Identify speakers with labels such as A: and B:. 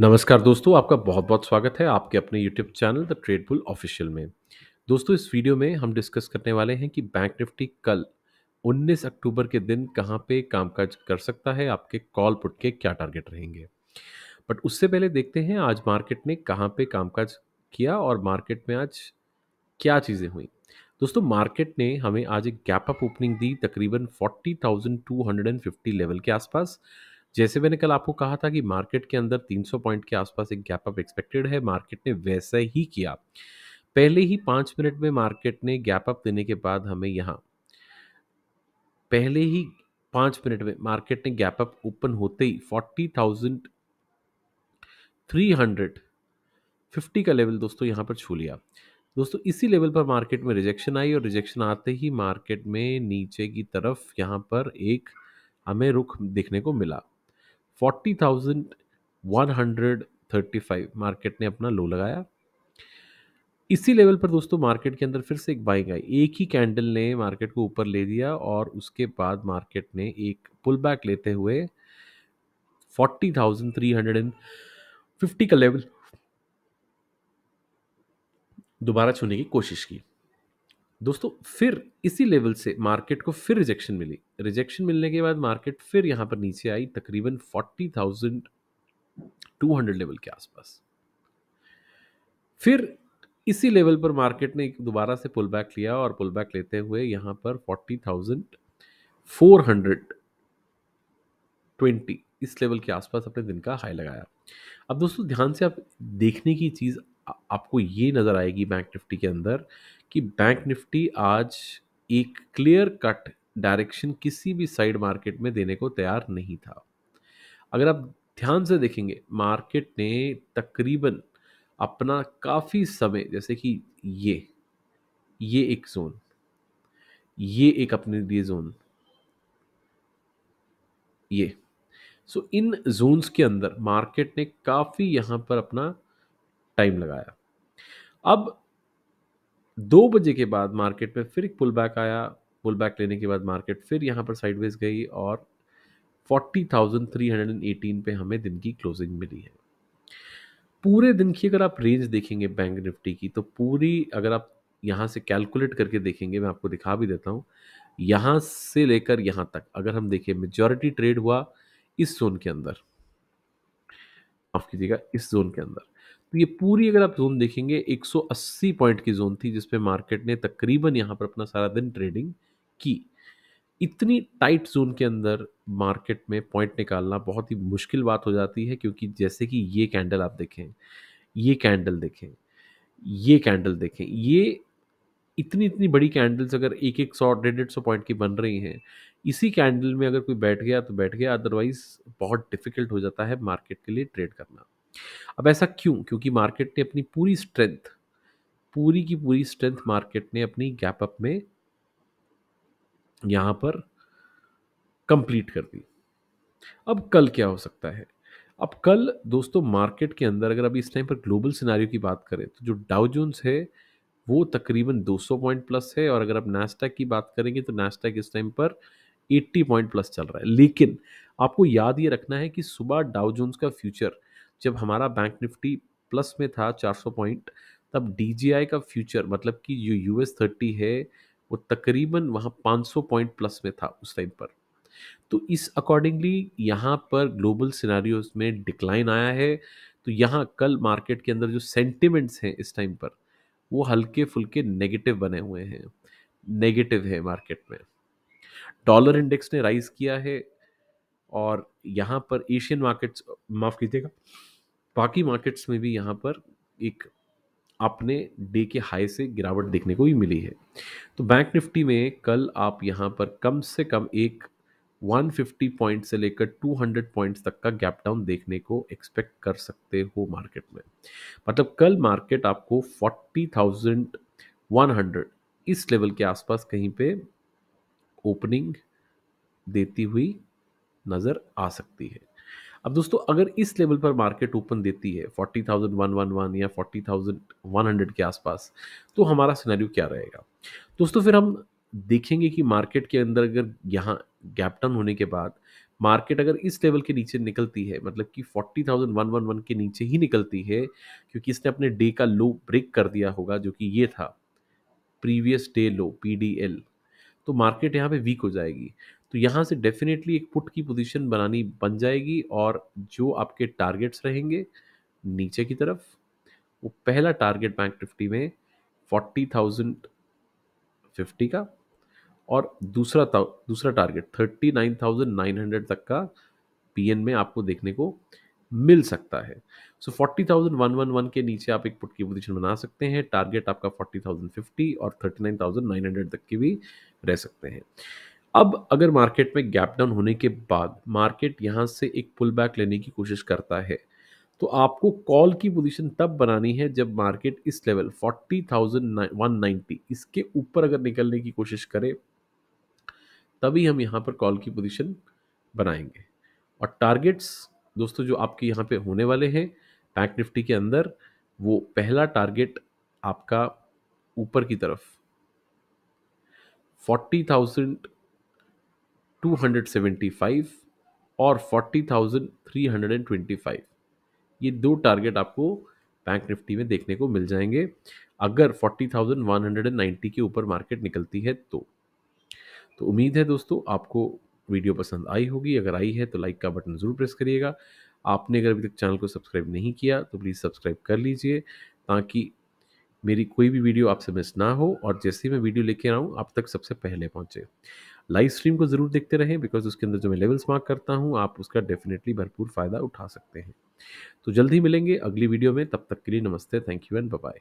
A: नमस्कार दोस्तों आपका बहुत बहुत स्वागत है आपके अपने YouTube channel the Trade Bull official में दोस्तों इस वीडियो में हम डिस्कस करने वाले हैं कि बैंक निफ्टी कल 19 अक्टूबर के दिन कहाँ पे कामकाज कर सकता है आपके कॉल पुट के क्या टारगेट रहेंगे बट उससे पहले देखते हैं आज मार्केट ने कहाँ पे कामकाज किया और मार्केट में आज क्या चीज़ें हुई दोस्तों मार्केट ने हमें आज एक गैप अप ओपनिंग दी तकरीबन 40,250 लेवल के आसपास जैसे मैंने कल आपको कहा था कि मार्केट के अंदर 300 पॉइंट के आसपास एक गैप अप एक्सपेक्टेड है मार्केट ने वैसा ही किया पहले ही पाँच मिनट में मार्केट ने गैप अप देने के बाद हमें यहाँ पहले ही पाँच मिनट में मार्केट ने गैप अप ओपन होते ही forty thousand three hundred fifty का लेवल दोस्तों यहाँ पर छू लिया दोस्तों इसी लेवल पर मार्केट में रिजेक्शन आई और रिजेक्शन आते ही मार्केट में नीचे की तरफ यहाँ पर एक हमें रुख देखने को मिला forty thousand one hundred thirty five market ने अपना लो लगाया इसी लेवल पर दोस्तों मार्केट के अंदर फिर से एक बाइंग आई एक ही कैंडल ने मार्केट को ऊपर ले दिया और उसके बाद मार्केट ने एक पुल बैक लेते हुए forty thousand three hundred and fifty का लेवल दोबारा छूने की कोशिश की दोस्तों फिर इसी लेवल से मार्केट को फिर रिजेक्शन मिली रिजेक्शन मिलने के बाद मार्केट फिर यहाँ पर नीचे आई तकरीबन forty thousand two hundred level के आसपास फिर इसी लेवल पर मार्केट ने दोबारा से पुल बैक लिया और पुल बैक लेते हुए यहाँ पर forty thousand four hundred twenty इस लेवल के आसपास अपने दिन का हाई लगाया अब दोस्तों ध्यान से आप देखने की चीज़ आपको ये नज़र आएगी बैंक निफ्टी के अंदर कि बैंक निफ्टी आज एक क्लियर कट डायरेक्शन किसी भी साइड मार्केट में देने को तैयार नहीं था अगर आप ध्यान से देखेंगे मार्केट ने तकरीबन अपना काफ़ी समय जैसे कि ये ये एक जोन ये एक अपने लिए जोन ये सो so, इन जोन्स के अंदर मार्केट ने काफ़ी यहाँ पर अपना टाइम लगाया अब दो बजे के बाद मार्केट में फिर एक पुल बैक आया पुल बैक लेने के बाद मार्केट फिर यहाँ पर साइडवेज गई और 40,318 पे हमें दिन की क्लोजिंग मिली है पूरे दिन की अगर आप रेंज देखेंगे बैंक निफ्टी की तो पूरी अगर आप यहाँ से कैलकुलेट करके देखेंगे मैं आपको दिखा भी देता हूँ यहाँ से लेकर यहाँ तक अगर हम देखें मेजॉरिटी ट्रेड हुआ इस जोन के अंदर माफ़ कीजिएगा इस जोन के अंदर तो ये पूरी अगर आप जोन देखेंगे 180 पॉइंट की जोन थी जिसपे मार्केट ने तकरीबन यहाँ पर अपना सारा दिन ट्रेडिंग की इतनी टाइट जोन के अंदर मार्केट में पॉइंट निकालना बहुत ही मुश्किल बात हो जाती है क्योंकि जैसे कि ये कैंडल आप देखें ये कैंडल देखें ये कैंडल देखें ये इतनी इतनी बड़ी कैंडल्स अगर एक एक सौ डेढ़ डेढ़ सौ पॉइंट की बन रही हैं इसी कैंडल में अगर कोई बैठ गया तो बैठ गया अदरवाइज बहुत डिफिकल्ट हो जाता है मार्केट के लिए ट्रेड करना अब ऐसा क्यों क्योंकि मार्केट ने अपनी पूरी स्ट्रेंथ पूरी की पूरी स्ट्रेंथ मार्केट ने अपनी गैप अप में यहां पर कंप्लीट कर दी अब कल क्या हो सकता है अब कल दोस्तों मार्केट के अंदर अगर अभी इस टाइम पर ग्लोबल सिनारियो की बात करें तो जो डाउजोन्स है वो तकरीबन 200 पॉइंट प्लस है और अगर आप नास्टैक की बात करेंगे तो नास्टैक इस टाइम पर एट्टी पॉइंट प्लस चल रहा है लेकिन आपको याद ये रखना है कि सुबह डाउ जोन्स का फ्यूचर जब हमारा बैंक निफ्टी प्लस में था 400 पॉइंट तब डी का फ्यूचर मतलब कि जो यू एस थर्टी है वो तकरीबन वहाँ 500 पॉइंट प्लस में था उस टाइम पर तो इस अकॉर्डिंगली यहाँ पर ग्लोबल सिनारियोज में डिक्लाइन आया है तो यहाँ कल मार्केट के अंदर जो सेंटिमेंट्स हैं इस टाइम पर वो हल्के फुल्के नेगेटिव बने हुए हैं नेगेटिव है मार्केट में डॉलर इंडेक्स ने राइज किया है और यहाँ पर एशियन मार्केट्स माफ़ कीजिएगा बाकी मार्केट्स में भी यहाँ पर एक अपने डे के हाई से गिरावट देखने को भी मिली है तो बैंक निफ्टी में कल आप यहाँ पर कम से कम एक 150 पॉइंट से लेकर 200 पॉइंट्स तक का गैप डाउन देखने को एक्सपेक्ट कर सकते हो मार्केट में मतलब कल मार्केट आपको 40,100 इस लेवल के आसपास कहीं पे ओपनिंग देती हुई नज़र आ सकती है अब दोस्तों अगर इस लेवल पर मार्केट ओपन देती है 40,111 या 40,100 के आसपास तो हमारा सिनेरियो क्या रहेगा दोस्तों फिर हम देखेंगे कि मार्केट के अंदर अगर यहाँ गैप डाउन होने के बाद मार्केट अगर इस लेवल के नीचे निकलती है मतलब कि 40,111 के नीचे ही निकलती है क्योंकि इसने अपने डे का लो ब्रेक कर दिया होगा जो कि ये था previous day low P D L तो मार्केट यहाँ पे वीक हो जाएगी तो यहाँ से डेफिनेटली एक पुट की पोजीशन बनानी बन जाएगी और जो आपके टारगेट्स रहेंगे नीचे की तरफ वो पहला टारगेट बैंक निफ्टी में फोर्टी थाउजेंड फिफ्टी का और दूसरा दूसरा target thirty nine thousand nine hundred तक का पीएन में आपको देखने को मिल सकता है so forty thousand one one one के नीचे आप एक पुट की पोजिशन बना सकते हैं टारगेट आपका फोर्टी थाउजेंड फिफ्टी और thirty nine thousand nine hundred तक की भी रह सकते हैं अब अगर मार्केट में गैप डाउन होने के बाद मार्केट यहाँ से एक पुल बैक लेने की कोशिश करता है तो आपको कॉल की पोजीशन तब बनानी है जब मार्केट इस level forty thousand one ninety इसके ऊपर अगर निकलने की कोशिश करे तभी हम यहाँ पर कॉल की पोजीशन बनाएंगे और टारगेट्स दोस्तों जो आपके यहाँ पे होने वाले हैं बैंक निफ्टी के अंदर वो पहला टारगेट आपका ऊपर की तरफ forty thousand two hundred seventy five और forty thousand three hundred and twenty five ये दो टारगेट आपको बैंक निफ्टी में देखने को मिल जाएंगे अगर forty thousand one hundred and ninety के ऊपर मार्केट निकलती है तो तो उम्मीद है दोस्तों आपको वीडियो पसंद आई होगी अगर आई है तो लाइक का बटन ज़रूर प्रेस करिएगा आपने अगर अभी तक चैनल को सब्सक्राइब नहीं किया तो प्लीज़ सब्सक्राइब कर लीजिए ताकि मेरी कोई भी वीडियो आपसे मिस ना हो और जैसे ही मैं वीडियो लेके आऊँ आप तक सबसे पहले पहुँचे लाइव स्ट्रीम को ज़रूर देखते रहें बिकॉज उसके अंदर जो मैं लेवल्स मार्क करता हूँ आप उसका डेफिनेटली भरपूर फ़ायदा उठा सकते हैं तो जल्द ही मिलेंगे अगली वीडियो में तब तक के लिए नमस्ते थैंक यू एंड बाय